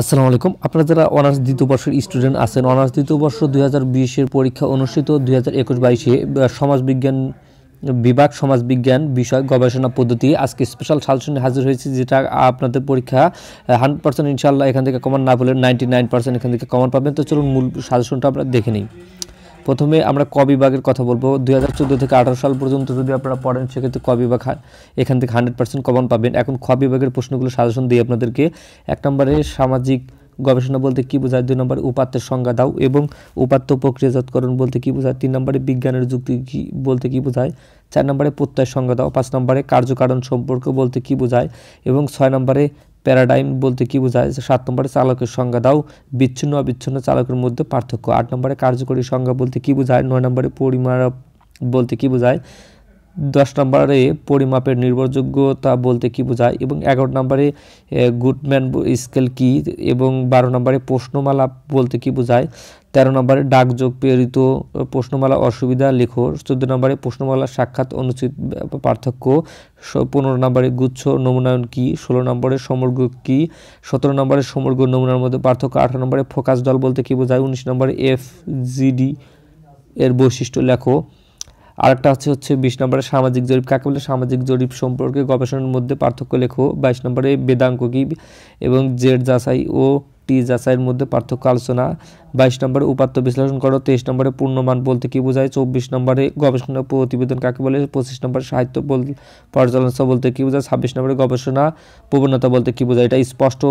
আসসালামু আলাইকুম আপনারা যারা অনার্স দ্বিতীয় বর্ষের স্টুডেন্ট আছেন অনার্স দ্বিতীয় বর্ষ দুই হাজার বিশের পরীক্ষা অনুষ্ঠিত দুই হাজার একুশ বাইশে সমাজবিজ্ঞান বিভাগ সমাজবিজ্ঞান বিষয় গবেষণা পদ্ধতি আজকে স্পেশাল সালসনে হাজির হয়েছে যেটা আপনাদের পরীক্ষা হান্ড্রেড পার্সেন্ট ইনশাল্লাহ এখান থেকে কমান না বলে নাইনটি নাইন পার্সেন্ট এখান থেকে কমান পাবেন তো চলুন মূল সাজেশনটা আপনারা দেখে নিই প্রথমে আমরা ক কথা বলবো দুই থেকে আঠারো সাল পর্যন্ত যদি আপনারা পড়েন সেক্ষেত্রে ক বিভাগ এখান থেকে হান্ড্রেড পার্সেন্ট কমন পাবেন এখন খ বিভাগের প্রশ্নগুলো সাজেশন দিই আপনাদেরকে এক নম্বরে সামাজিক গবেষণা বলতে কী বোঝায় দুই নম্বর উপাত্তের সংজ্ঞা দাও এবং উপাত্ত প্রক্রিয়াজাতকরণ বলতে কী বোঝায় তিন নম্বরে বিজ্ঞানের যুক্তি কী বলতে কী বোঝায় চার নম্বরে প্রত্যয় সংজ্ঞা দাও পাঁচ নম্বরে কার্যকারণ সম্পর্ক বলতে কী বোঝায় এবং ছয় নম্বরে প্যারাডাইম বলতে কি বোঝায় সাত নম্বরে চালকের সংজ্ঞা দাও বিচ্ছিন্ন অবিচ্ছিন্ন চালকের মধ্যে পার্থক্য আট নম্বরে কার্যকরী সংজ্ঞা বলতে কি বোঝায় নয় নম্বরে পরিমাপ বলতে কি বোঝায় দশ নম্বরে পরিমাপের নির্ভরযোগ্যতা বলতে কি বোঝায় এবং এগারো নম্বরে গুডম্যান স্কেল কি এবং বারো নম্বরে প্রশ্নমালা বলতে কি বোঝায় তেরো নম্বরে ডাকযোগ প্রেরিত প্রশ্নমালা অসুবিধা লেখো চোদ্দ নম্বরে প্রশ্নমালা সাক্ষাৎ অনুচিত পার্থক্য পনেরো নম্বরে গুচ্ছ নমুনায়ন কি ষোলো নম্বরে সমর্গ কি সতেরো নম্বরে সমর্গ নমুনার মধ্যে পার্থক্য আঠারো নম্বরে ফোকাস দল বলতে কি বোঝায় উনিশ নম্বরে এফ জিডি এর বৈশিষ্ট্য লেখো আরেকটা হচ্ছে হচ্ছে বিশ নম্বরে সামাজিক জরিপ কাকে বলে সামাজিক জরিপ সম্পর্কে গবেষণার মধ্যে পার্থক্য লেখো বাইশ নম্বরে বেদাঙ্ক কি এবং জেড যাচাই ও টি যাচাইয়ের মধ্যে পার্থক্য আলোচনা বাইশ নম্বরে উপাত্ত বিশ্লেষণ করো তেইশ নম্বরে পূর্ণমান বলতে কী বোঝায় চব্বিশ নম্বরে গবেষণা প্রতিবেদন কাকে বলে পঁচিশ নম্বরে সাহিত্য পর্যালোচনা বলতে কী বোঝায় ছাব্বিশ নম্বরে গবেষণা প্রবণতা বলতে কী বোঝায় এটা স্পষ্ট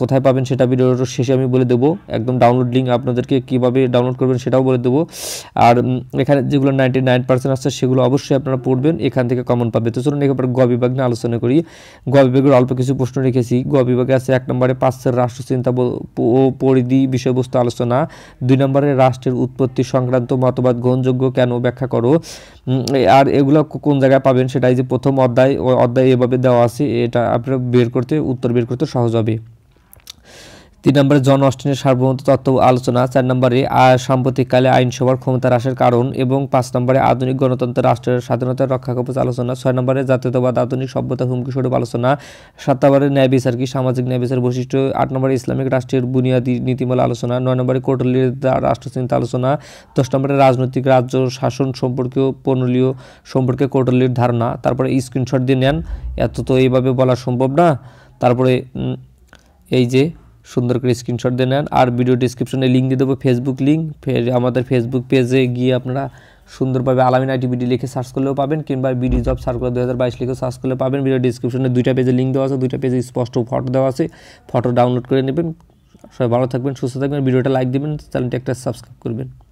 কোথায় পাবেন সেটা ভিডিওর শেষে আমি বলে দেবো একদম ডাউনলোড লিঙ্ক আপনাদেরকে কীভাবে ডাউনলোড করবেন সেটাও বলে দেবো আর এখানে যেগুলো নাইনটি নাইন পার্সেন্ট সেগুলো অবশ্যই আপনারা পড়বেন এখান থেকে কমন পাবে তো চলুন একবার গ বিভাগ নিয়ে আলোচনা করি গ বিভাগের অল্প কিছু প্রশ্ন রেখেছি গ বিভাগে আছে এক নম্বরে পাঁচের রাষ্ট্রচিন্তা ও পরিধি বিষয়বস্তু আলোচনা দুই নম্বরে রাষ্ট্রের উৎপত্তি সংক্রান্ত মতবাদ গ্রহণযোগ্য কেন ব্যাখ্যা করো আর এগুলো কোন জায়গায় পাবেন সেটাই যে প্রথম অধ্যায় অধ্যায় এভাবে দেওয়া আছে এটা আপনারা বের করতে উত্তর বের করতে সহজ হবে তিন নম্বরে জন অস্টিনের সার্বভৌমত্ব তত্ত্ব আলোচনা চার নম্বরে সাম্প্রতিককালে আইনসভার ক্ষমতা হ্রাসের কারণ এবং পাঁচ নম্বরে আধুনিক গণতন্ত্র রাষ্ট্রের স্বাধীনতা রক্ষা কবচ আলোচনা ছয় নম্বরে জাতীয়তাবাদ আধুনিক সভ্যতা হুমকি স্বরূপ আলোচনা সাত নম্বরে ন্যায় বিচার কি সামাজিক ন্যায় বিচার বৈশিষ্ট্য আট নম্বরে ইসলামিক রাষ্ট্রের বুনিয়াদী নীতিমালা আলোচনা নয় নম্বরে কোটলির রাষ্ট্রচিন্তা আলোচনা দশ নম্বরে রাজনৈতিক রাজ্য শাসন সম্পর্কীয় পণলীয় সম্পর্কে কোটলির ধারণা তারপরে স্ক্রিনশট দিয়ে নেন এত তো এইভাবে বলা সম্ভব না তারপরে এই যে সুন্দর করে স্ক্রিনশট দিয়ে নেন আর ভিডিও ডিসক্রিপশনে লিঙ্ক দিয়ে দেবো ফেসবুক লিঙ্ক ফের আমাদের ফেসবুক পেজে গিয়ে আপনারা সুন্দরভাবে আলামিন আইটিবিডি লিখে সার্চ করলেও পাবেন কিংবা বিডি জব সার্চ সার্কুলার দু হাজার বাইশ লিখে সার্চ করলে পাবেন ভিডিও ডিসক্রিপশনে দুইটা পেজে লিঙ্ক দেওয়া আছে দুইটা পেজে স্পষ্ট ফটো দেওয়া আছে ফটো ডাউনলোড করে নেবেন সবাই ভালো থাকবেন সুস্থ থাকবেন ভিডিওটা লাইক দেবেন চ্যানেলটি একটা সাবস্ক্রাইব করবেন